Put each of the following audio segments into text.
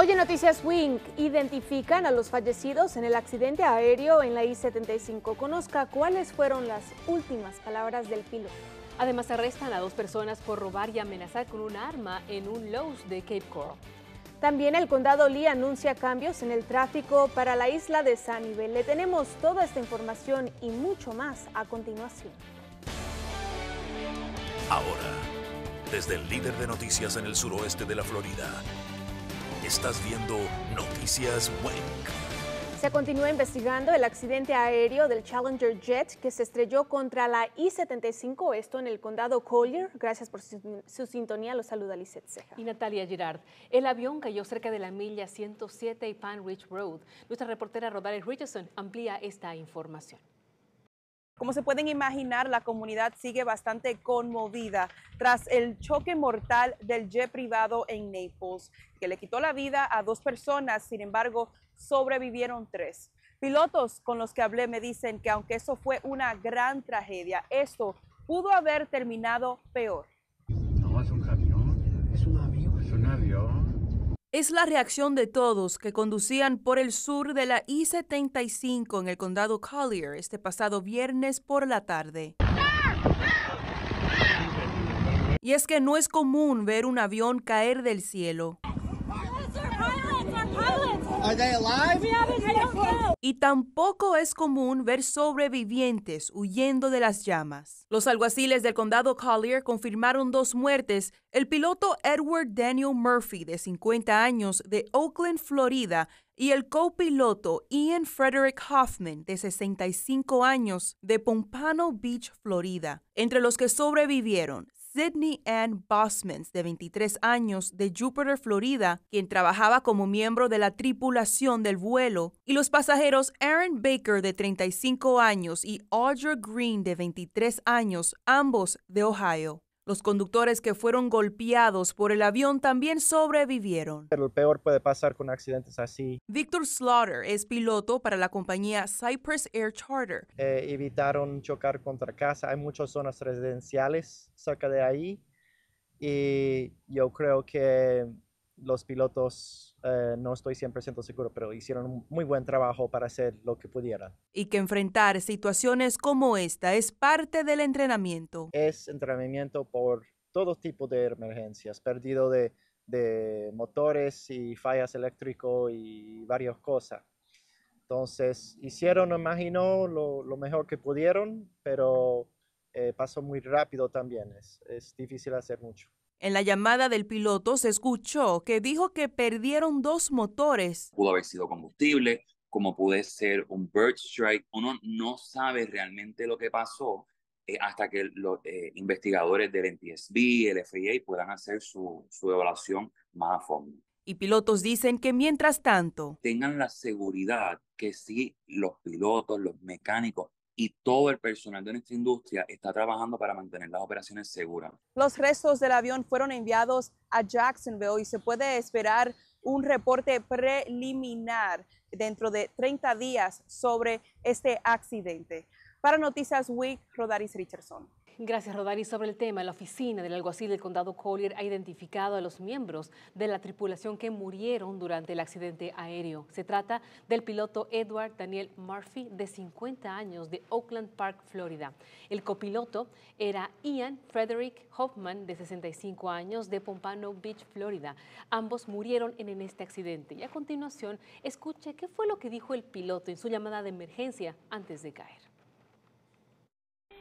Hoy Noticias Wink, identifican a los fallecidos en el accidente aéreo en la I-75. Conozca cuáles fueron las últimas palabras del piloto. Además, arrestan a dos personas por robar y amenazar con un arma en un Lowe's de Cape Coral. También el condado Lee anuncia cambios en el tráfico para la isla de Sanibel. Le tenemos toda esta información y mucho más a continuación. Ahora, desde el líder de noticias en el suroeste de la Florida, Estás viendo Noticias WEC. Se continúa investigando el accidente aéreo del Challenger Jet que se estrelló contra la I-75, esto en el condado Collier. Gracias por su, sintonía, los saluda Lizette Ceja. Y Natalia Girard. El avión cayó cerca de la milla 107 y Pan Ridge Road. Nuestra reportera Rodríguez Richardson amplía esta información. Como se pueden imaginar, la comunidad sigue bastante conmovida tras el choque mortal del jet privado en Naples, que le quitó la vida a dos personas, sin embargo, sobrevivieron tres. Pilotos con los que hablé me dicen que aunque eso fue una gran tragedia, esto pudo haber terminado peor. No, es un camión. Es un avión. Es un avión. Es la reacción de todos que conducían por el sur de la I-75 en el condado Collier este pasado viernes por la tarde. Y es que no es común ver un avión caer del cielo. Y tampoco es común ver sobrevivientes huyendo de las llamas. Los alguaciles del condado Collier confirmaron dos muertes. El piloto Edward Daniel Murphy, de 50 años, de Oakland, Florida, y el copiloto Ian Frederick Hoffman, de 65 años, de Pompano Beach, Florida. Entre los que sobrevivieron Sidney Ann Bosmans, de 23 años, de Jupiter, Florida, quien trabajaba como miembro de la tripulación del vuelo, y los pasajeros Aaron Baker, de 35 años, y Audra Green, de 23 años, ambos de Ohio. Los conductores que fueron golpeados por el avión también sobrevivieron. Pero lo peor puede pasar con accidentes así. Victor Slaughter es piloto para la compañía Cypress Air Charter. Eh, evitaron chocar contra casa. Hay muchas zonas residenciales cerca de ahí. Y yo creo que los pilotos, eh, no estoy 100% seguro, pero hicieron un muy buen trabajo para hacer lo que pudieran. Y que enfrentar situaciones como esta es parte del entrenamiento. Es entrenamiento por todo tipo de emergencias, perdido de, motores y fallas eléctricas y varias cosas. Entonces, hicieron, imagino, lo, mejor que pudieron, pero eh, pasó muy rápido también. es difícil hacer mucho. En la llamada del piloto se escuchó que dijo que perdieron dos motores. Pudo haber sido combustible, como puede ser un bird strike. Uno no sabe realmente lo que pasó eh, hasta que los eh, investigadores del NTSB y el FIA puedan hacer su, su evaluación más a fondo. Y pilotos dicen que mientras tanto... Tengan la seguridad que si los pilotos, los mecánicos y todo el personal de nuestra industria está trabajando para mantener las operaciones seguras. Los restos del avión fueron enviados a Jacksonville y se puede esperar un reporte preliminar dentro de 30 días sobre este accidente. Para Noticias Week, Rodaris Richardson. Gracias, Rodari. Sobre el tema, la oficina del alguacil del condado Collier ha identificado a los miembros de la tripulación que murieron durante el accidente aéreo. Se trata del piloto Edward Daniel Murphy, de 50 años, de Oakland Park, Florida. El copiloto era Ian Frederick Hoffman, de 65 años, de Pompano Beach, Florida. Ambos murieron en este accidente. Y a continuación, escuche qué fue lo que dijo el piloto en su llamada de emergencia antes de caer.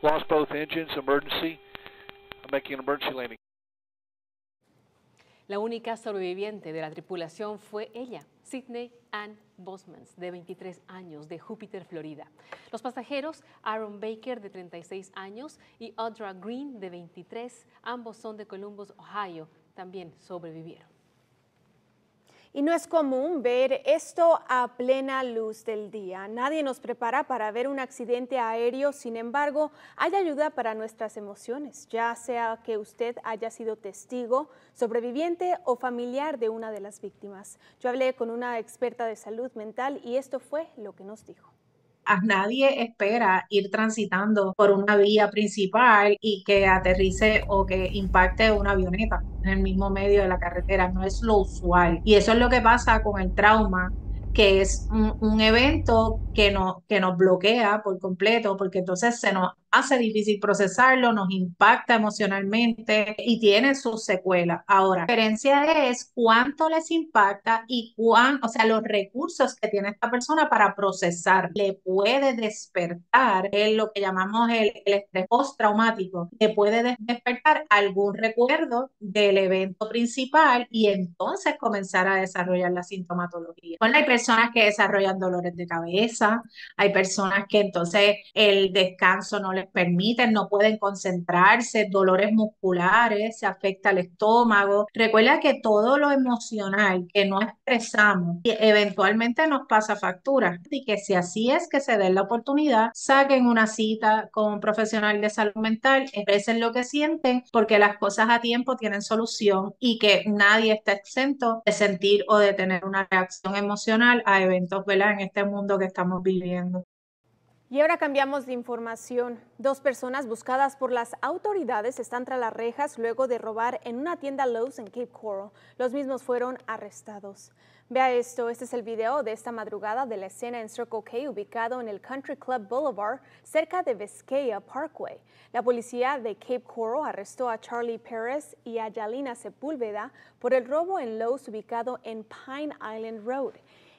Lost both engines, emergency. making an emergency landing. La única sobreviviente de la tripulación fue ella, Sidney Ann Bosmans, de 23 años, de Júpiter, Florida. Los pasajeros, Aaron Baker, de 36 años, y Audra Green, de 23, ambos son de Columbus, Ohio, también sobrevivieron. Y no es común ver esto a plena luz del día. Nadie nos prepara para ver un accidente aéreo, sin embargo, hay ayuda para nuestras emociones, ya sea que usted haya sido testigo, sobreviviente o familiar de una de las víctimas. Yo hablé con una experta de salud mental y esto fue lo que nos dijo a nadie espera ir transitando por una vía principal y que aterrice o que impacte una avioneta en el mismo medio de la carretera, no es lo usual. Y eso es lo que pasa con el trauma que es un, evento que, no, que nos bloquea por completo, porque entonces se nos hace difícil procesarlo, nos impacta emocionalmente y tiene sus secuelas. Ahora, la diferencia es cuánto les impacta y cuán, o sea, los recursos que tiene esta persona para procesar. Le puede despertar es lo que llamamos el, estrés postraumático, le puede despertar algún recuerdo del evento principal y entonces comenzar a desarrollar la sintomatología. Bueno, hay personas que desarrollan dolores de cabeza, hay personas que entonces el descanso no les permiten, no pueden concentrarse, dolores musculares, se afecta el estómago. Recuerda que todo lo emocional que no expresamos eventualmente nos pasa factura y que si así es que se den la oportunidad, saquen una cita con un profesional de salud mental, expresen lo que sienten porque las cosas a tiempo tienen solución y que nadie está exento de sentir o de tener una reacción emocional a eventos, ¿verdad? En este mundo que estamos viviendo. Y ahora cambiamos de información. Dos personas buscadas por las autoridades están tras las rejas luego de robar en una tienda Lowe's en Cape Coral. Los mismos fueron arrestados. Vea esto, este es el video de esta madrugada de la escena en Circle K ubicado en el Country Club Boulevard cerca de Vesqueya Parkway. La policía de Cape Coral arrestó a Charlie Perez y a Yalina Sepúlveda por el robo en Lowe's ubicado en Pine Island Road.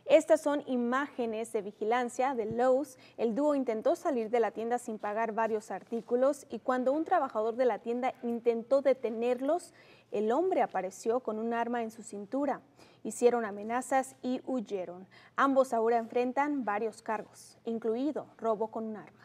Estas son imágenes de vigilancia de Lowe's. El dúo intentó salir de la tienda sin pagar varios artículos y cuando un trabajador de la tienda intentó detenerlos, el hombre apareció con un arma en su cintura. Hicieron amenazas y huyeron. Ambos ahora enfrentan varios cargos, incluido robo con un arma.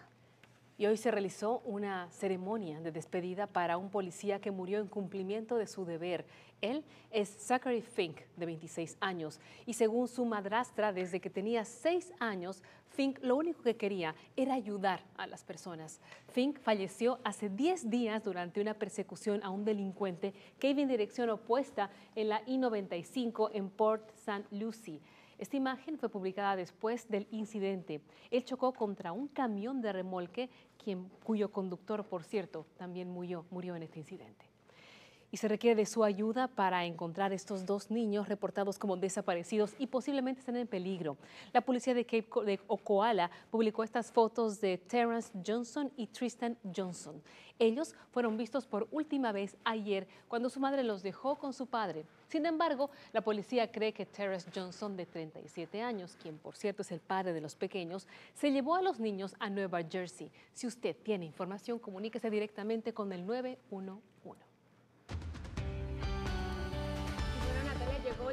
Y hoy se realizó una ceremonia de despedida para un policía que murió en cumplimiento de su deber él es Zachary Fink, de 26 años, y según su madrastra, desde que tenía 6 años, Fink lo único que quería era ayudar a las personas. Fink falleció hace 10 días durante una persecución a un delincuente que iba en dirección opuesta en la I-95 en Port St. Lucie. Esta imagen fue publicada después del incidente. Él chocó contra un camión de remolque, cuyo conductor, por cierto, también murió en este incidente y se requiere de su ayuda para encontrar estos dos niños reportados como desaparecidos y posiblemente estén en peligro. La policía de Cape publicó estas fotos de Terrence Johnson y Tristan Johnson. Ellos fueron vistos por última vez ayer cuando su madre los dejó con su padre. Sin embargo, la policía cree que Terrence Johnson, de 37 años, quien por cierto es el padre de los pequeños, se llevó a los niños a Nueva Jersey. Si usted tiene información, comuníquese directamente con el 911.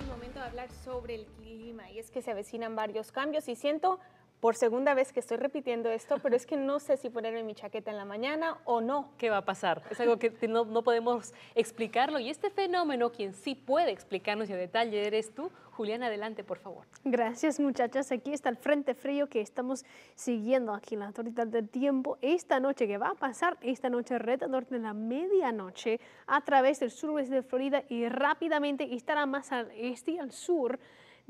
el momento de hablar sobre el clima y es que se avecinan varios cambios y siento por segunda vez que estoy repitiendo esto, pero es que no sé si ponerme mi chaqueta en la mañana o no. ¿Qué va a pasar? Es algo que no, podemos explicarlo y este fenómeno, quien sí puede explicarnos en detalle eres tú. Julián, adelante, por favor. Gracias, muchachas. Aquí está el frente frío que estamos siguiendo aquí en la autoridad del tiempo esta noche, que va a pasar esta noche alrededor de la medianoche a través del oeste de Florida y rápidamente estará más al este y al sur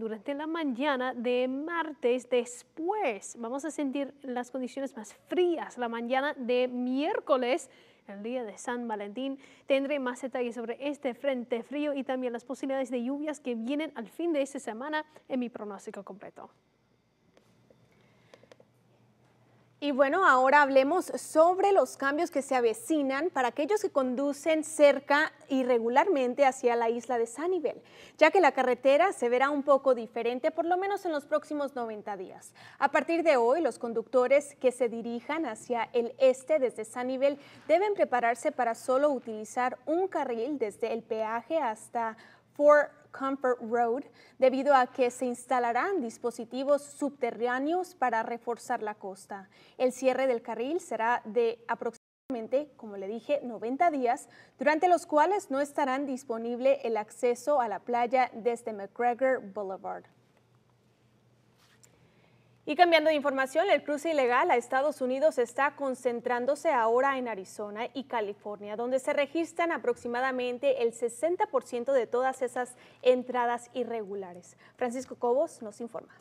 durante la mañana de martes. Después vamos a sentir las condiciones más frías la mañana de miércoles. El día de San Valentín tendré más detalles sobre este frente frío y también las posibilidades de lluvias que vienen al fin de esta semana en mi pronóstico completo. Y bueno, ahora hablemos sobre los cambios que se avecinan para aquellos que conducen cerca y regularmente hacia la isla de Sanibel, ya que la carretera se verá un poco diferente, por lo menos en los próximos 90 días. A partir de hoy, los conductores que se dirijan hacia el este desde Sanibel deben prepararse para solo utilizar un carril desde el peaje hasta Fort Comfort Road debido a que se instalarán dispositivos subterráneos para reforzar la costa. El cierre del carril será de aproximadamente, como le dije, 90 días, durante los cuales no estarán disponible el acceso a la playa desde McGregor Boulevard. Y cambiando de información, el cruce ilegal a Estados Unidos está concentrándose ahora en Arizona y California, donde se registran aproximadamente el 60% de todas esas entradas irregulares. Francisco Cobos nos informa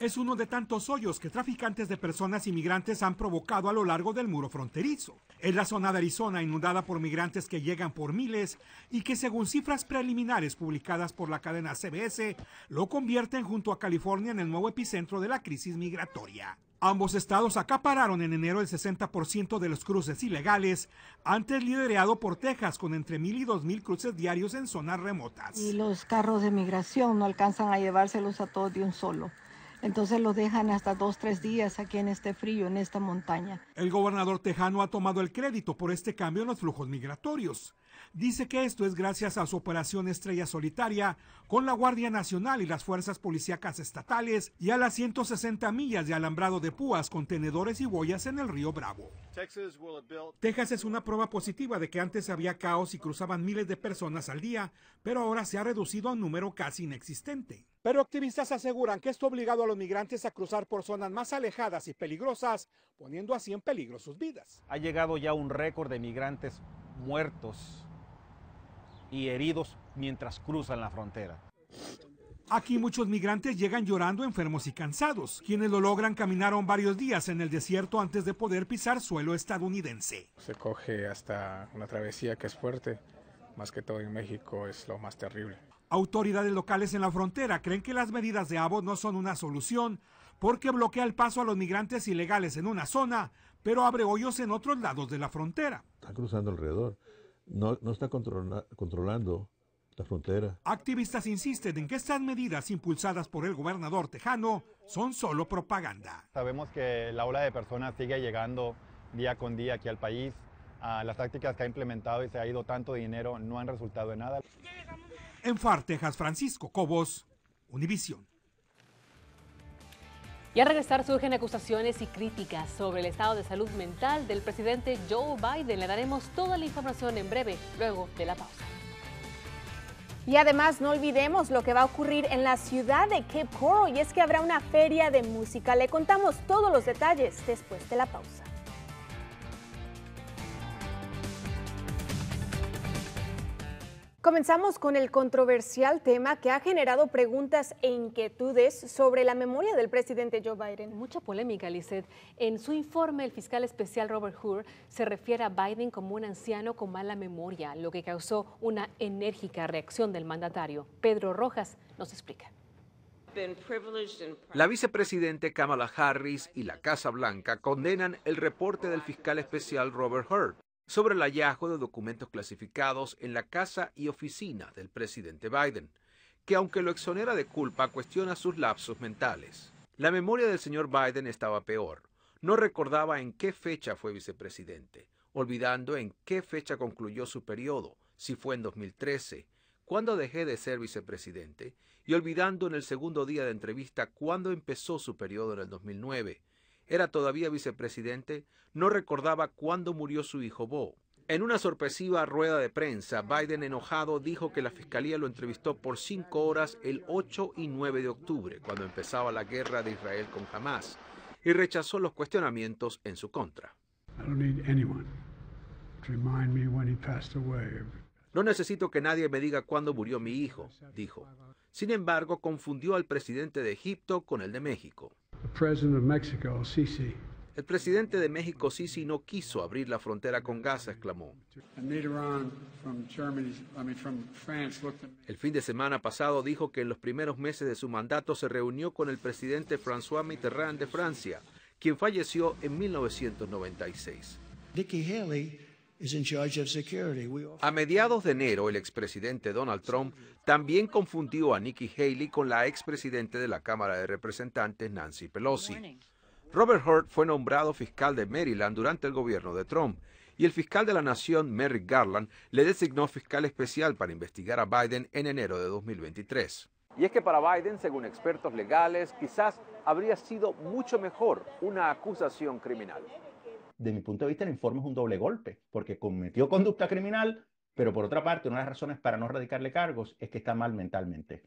es uno de tantos hoyos que traficantes de personas inmigrantes han provocado a lo largo del muro fronterizo. Es la zona de Arizona inundada por migrantes que llegan por miles y que según cifras preliminares publicadas por la cadena CBS, lo convierten junto a California en el nuevo epicentro de la crisis migratoria. Ambos estados acapararon en enero el 60% de los cruces ilegales, antes liderado por Texas con entre mil y dos mil cruces diarios en zonas remotas. Y los carros de migración no alcanzan a llevárselos a todos de un solo. Entonces lo dejan hasta dos, tres días aquí en este frío, en esta montaña. El gobernador tejano ha tomado el crédito por este cambio en los flujos migratorios. Dice que esto es gracias a su operación Estrella Solitaria con la Guardia Nacional y las fuerzas policíacas estatales y a las 160 millas de alambrado de púas, contenedores y boyas en el río Bravo. Texas es una prueba positiva de que antes había caos y cruzaban miles de personas al día, pero ahora se ha reducido a un número casi inexistente. Pero activistas aseguran que esto ha obligado a los migrantes a cruzar por zonas más alejadas y peligrosas, poniendo así en peligro sus vidas. Ha llegado ya un récord de migrantes muertos y heridos mientras cruzan la frontera. Aquí muchos migrantes llegan llorando enfermos y cansados. Quienes lo logran caminaron varios días en el desierto antes de poder pisar suelo estadounidense. Se coge hasta una travesía que es fuerte, más que todo en México es lo más terrible. Autoridades locales en la frontera creen que las medidas de ABO no son una solución porque bloquea el paso a los migrantes ilegales en una zona, pero abre hoyos en otros lados de la frontera. Está cruzando alrededor, no, no está controlando la frontera. Activistas insisten en que estas medidas impulsadas por el gobernador tejano son solo propaganda. Sabemos que la ola de personas sigue llegando día con día aquí al país. Ah, las tácticas que ha implementado y se ha ido tanto dinero no han resultado en nada. En Far, Francisco Cobos, Univisión. Y al regresar surgen acusaciones y críticas sobre el estado de salud mental del presidente Joe Biden. Le daremos toda la información en breve, luego de la pausa. Y además no olvidemos lo que va a ocurrir en la ciudad de Cape Coral y es que habrá una feria de música. Le contamos todos los detalles después de la pausa. Comenzamos con el controversial tema que ha generado preguntas e inquietudes sobre la memoria del presidente Joe Biden. Mucha polémica, Lizeth. En su informe, el fiscal especial Robert Hur se refiere a Biden como un anciano con mala memoria, lo que causó una enérgica reacción del mandatario. Pedro Rojas nos explica. La vicepresidente Kamala Harris y la Casa Blanca condenan el reporte del fiscal especial Robert Hur, sobre el hallazgo de documentos clasificados en la casa y oficina del presidente Biden, que aunque lo exonera de culpa, cuestiona sus lapsos mentales. La memoria del señor Biden estaba peor. No recordaba en qué fecha fue vicepresidente, olvidando en qué fecha concluyó su periodo, si fue en 2013, cuándo dejé de ser vicepresidente, y olvidando en el segundo día de entrevista cuándo empezó su periodo en el 2009, era todavía vicepresidente, no recordaba cuándo murió su hijo Bo. En una sorpresiva rueda de prensa, Biden enojado dijo que la fiscalía lo entrevistó por cinco horas el 8 y 9 de octubre, cuando empezaba la guerra de Israel con Hamas, y rechazó los cuestionamientos en su contra. No necesito que nadie me diga cuándo murió mi hijo, dijo. Sin embargo, confundió al presidente de Egipto con el de México. El presidente de México, Sisi, no quiso abrir la frontera con Gaza, exclamó. El fin de semana pasado dijo que en los primeros meses de su mandato se reunió con el presidente François Mitterrand de Francia, quien falleció en 1996. A mediados de enero, el expresidente Donald Trump también confundió a Nikki Haley con la expresidente de la Cámara de Representantes, Nancy Pelosi. Robert Hurt fue nombrado fiscal de Maryland durante el gobierno de Trump y el fiscal de la nación, Merrick Garland, le designó fiscal especial para investigar a Biden en enero de 2023. Y es que para Biden, según expertos legales, quizás habría sido mucho mejor una acusación criminal de mi punto de vista, el informe es un doble golpe, porque cometió conducta criminal, pero por otra parte, una de las razones para no radicarle cargos es que está mal mentalmente.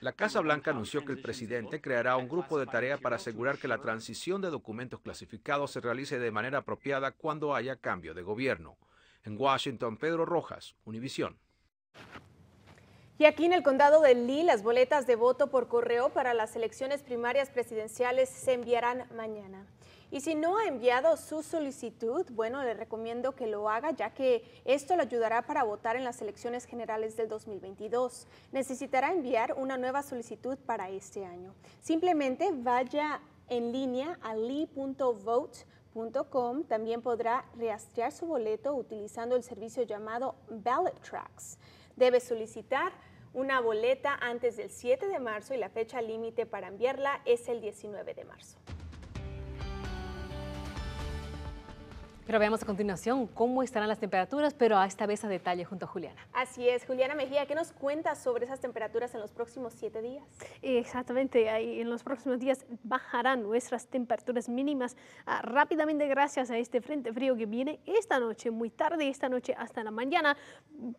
La Casa Blanca anunció que el presidente creará un grupo de tarea para asegurar que la transición de documentos clasificados se realice de manera apropiada cuando haya cambio de gobierno. En Washington, Pedro Rojas, Univisión. Y aquí en el condado de Lee, las boletas de voto por correo para las elecciones primarias presidenciales se enviarán mañana. Y si no ha enviado su solicitud, bueno, le recomiendo que lo haga, ya que esto le ayudará para votar en las elecciones generales del 2022. Necesitará enviar una nueva solicitud para este año. Simplemente vaya en línea a lee.vote.com. También podrá rastrear su boleto utilizando el servicio llamado Ballot Tracks. Debe solicitar una boleta antes del 7 de marzo y la fecha límite para enviarla es el 19 de marzo. Pero veamos a continuación cómo estarán las temperaturas, pero a esta vez a detalle junto a Juliana. Así es, Juliana Mejía, ¿qué nos cuentas sobre esas temperaturas en los próximos siete días? Exactamente, en los próximos días bajarán nuestras temperaturas mínimas ah, rápidamente gracias a este frente frío que viene esta noche, muy tarde esta noche hasta la mañana,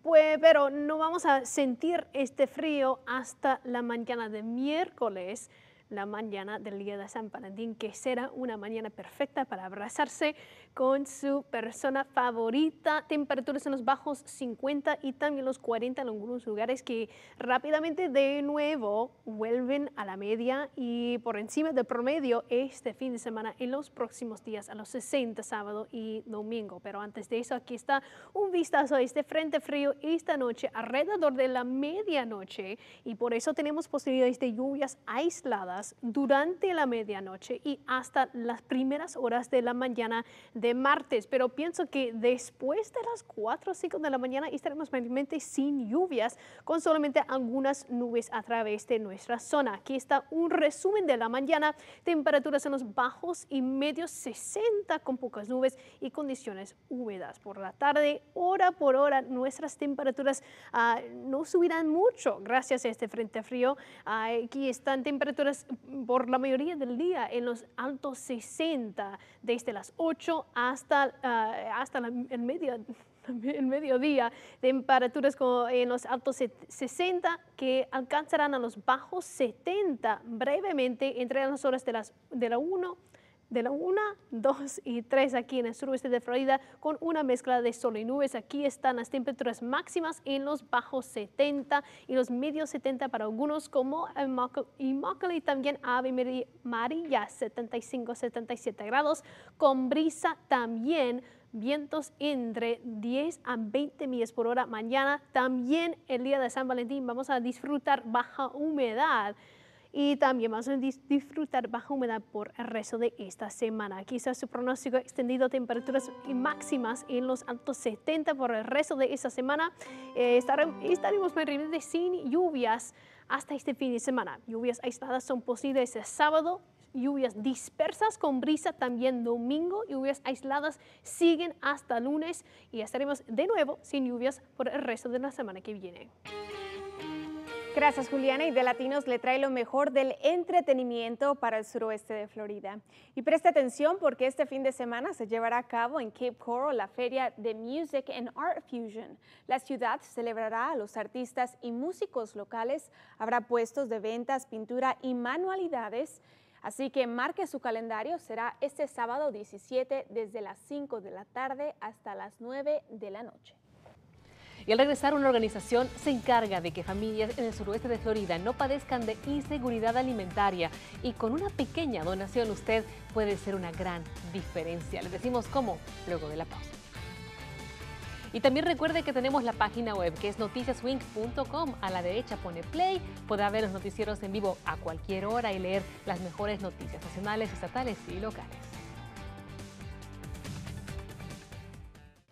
pues, pero no vamos a sentir este frío hasta la mañana de miércoles la mañana del día de San Valentín, que será una mañana perfecta para abrazarse con su persona favorita. Temperaturas en los bajos 50 y también los 40 en algunos lugares que rápidamente de nuevo vuelven a la media y por encima del promedio este fin de semana en los próximos días a los 60 sábado y domingo. Pero antes de eso aquí está un vistazo a este frente frío esta noche alrededor de la medianoche y por eso tenemos posibilidades de lluvias aisladas durante la medianoche y hasta las primeras horas de la mañana de martes, pero pienso que después de las 4 o 5 de la mañana estaremos mayormente sin lluvias, con solamente algunas nubes a través de nuestra zona. Aquí está un resumen de la mañana, temperaturas en los bajos y medios 60 con pocas nubes y condiciones húmedas. Por la tarde, hora por hora, nuestras temperaturas ah, no subirán mucho gracias a este frente frío. aquí están temperaturas por la mayoría del día en los altos 60, desde las 8 hasta, ah, hasta el, el, mediodía, temperaturas como en los altos 60 que alcanzarán a los bajos 70 brevemente entre las horas de, las, de la 1 de la 1, 2 y 3 aquí en el suroeste de Florida con una mezcla de sol y nubes. Aquí están las temperaturas máximas en los bajos 70 y los medios 70 para algunos como Immokalee y también Ave amarilla 75, 77 grados con brisa también vientos entre 10 a 20 millas por hora mañana. También el día de San Valentín vamos a disfrutar baja humedad y también vamos a disfrutar baja humedad por el resto de esta semana. Quizás su pronóstico extendido temperaturas máximas en los altos 70 por el resto de esta semana. Eh, estaremos estaremos de sin lluvias hasta este fin de semana. Lluvias aisladas son posibles el sábado, lluvias dispersas con brisa también domingo, lluvias aisladas siguen hasta lunes y estaremos de nuevo sin lluvias por el resto de la semana que viene. Gracias Juliana y de Latinos le trae lo mejor del entretenimiento para el suroeste de Florida. Y preste atención porque este fin de semana se llevará a cabo en Cape Coral la feria de Music and Art Fusion. La ciudad celebrará a los artistas y músicos locales, habrá puestos de ventas, pintura y manualidades. Así que marque su calendario, será este sábado 17 desde las 5 de la tarde hasta las 9 de la noche. Y al regresar, una organización se encarga de que familias en el suroeste de Florida no padezcan de inseguridad alimentaria y con una pequeña donación usted puede ser una gran diferencia. Les decimos cómo luego de la pausa. Y también recuerde que tenemos la página web que es noticiaswink.com. A la derecha pone play, podrá ver los noticieros en vivo a cualquier hora y leer las mejores noticias nacionales, estatales y locales.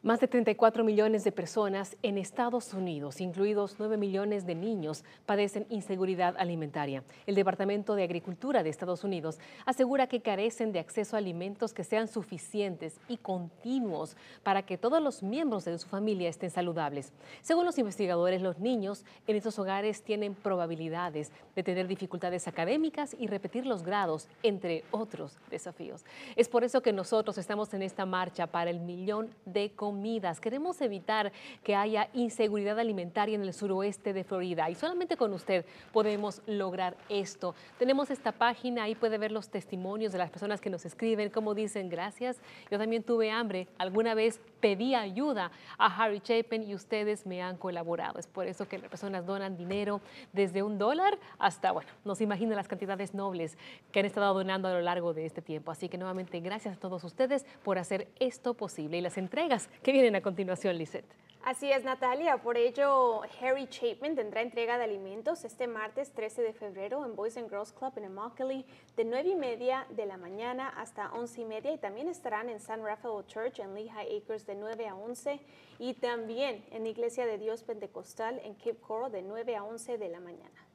Más de 34 millones de personas en Estados Unidos, incluidos 9 millones de niños, padecen inseguridad alimentaria. El Departamento de Agricultura de Estados Unidos asegura que carecen de acceso a alimentos que sean suficientes y continuos para que todos los miembros de su familia estén saludables. Según los investigadores, los niños en estos hogares tienen probabilidades de tener dificultades académicas y repetir los grados, entre otros desafíos. Es por eso que nosotros estamos en esta marcha para el millón de comunidades comidas. Queremos evitar que haya inseguridad alimentaria en el suroeste de Florida y solamente con usted podemos lograr esto. Tenemos esta página, ahí puede ver los testimonios de las personas que nos escriben, como dicen gracias. Yo también tuve hambre, alguna vez pedí ayuda a Harry Chapin y ustedes me han colaborado. Es por eso que las personas donan dinero desde un dólar hasta, bueno, nos imaginan las cantidades nobles que han estado donando a lo largo de este tiempo. Así que nuevamente gracias a todos ustedes por hacer esto posible y las entregas ¿Qué vienen a continuación, Lisette. Así es, Natalia. Por ello, Harry Chapman tendrá entrega de alimentos este martes 13 de febrero en Boys and Girls Club en Immokalee de 9 y media de la mañana hasta 11 y media y también estarán en San Rafael Church en Lehigh Acres de 9 a 11 y también en Iglesia de Dios Pentecostal en Cape Coral de 9 a 11 de la mañana.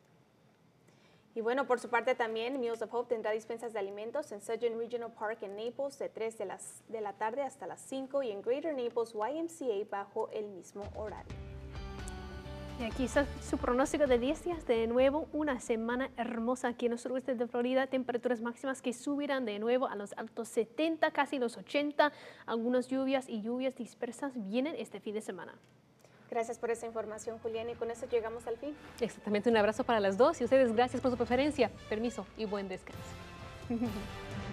Y bueno, por su parte también Meals of Hope tendrá dispensas de alimentos en Southern Regional Park en Naples de 3 de, la tarde hasta las 5 y en Greater Naples YMCA bajo el mismo horario. Y aquí está su pronóstico de 10 días. De nuevo, una semana hermosa aquí en el suroeste de Florida. Temperaturas máximas que subirán de nuevo a los altos 70, casi los 80. Algunas lluvias y lluvias dispersas vienen este fin de semana. Gracias por esa información, Julián, y con eso llegamos al fin. Exactamente, un abrazo para las dos y ustedes gracias por su preferencia. Permiso y buen descanso.